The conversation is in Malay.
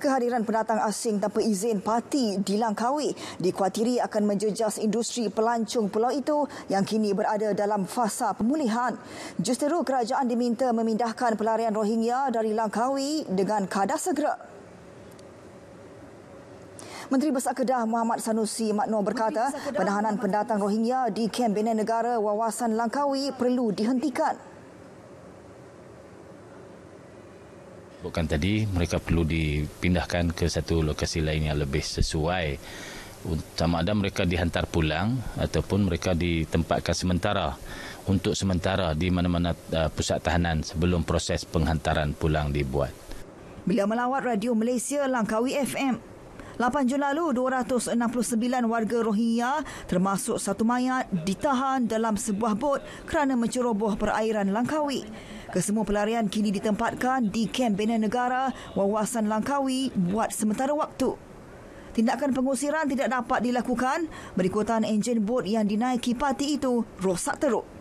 Kehadiran pendatang asing tanpa izin parti di Langkawi dikhawatiri akan menjejas industri pelancong pulau itu yang kini berada dalam fasa pemulihan. Justeru kerajaan diminta memindahkan pelarian Rohingya dari Langkawi dengan kadar segera. Menteri Besar Kedah Muhammad Sanusi Makno berkata penahanan pendatang Rohingya di kamp Bina Negara Wawasan Langkawi perlu dihentikan. Bukan tadi mereka perlu dipindahkan ke satu lokasi lain yang lebih sesuai sama ada mereka dihantar pulang ataupun mereka ditempatkan sementara untuk sementara di mana-mana uh, pusat tahanan sebelum proses penghantaran pulang dibuat. Beliau melawat Radio Malaysia Langkawi FM. 8 Jun lalu, 269 warga Rohingya termasuk satu mayat ditahan dalam sebuah bot kerana menceroboh perairan Langkawi. Kesemua pelarian kini ditempatkan di Kem Bina Negara, Wawasan Langkawi buat sementara waktu. Tindakan pengusiran tidak dapat dilakukan berikutan enjin bot yang dinaiki parti itu rosak teruk.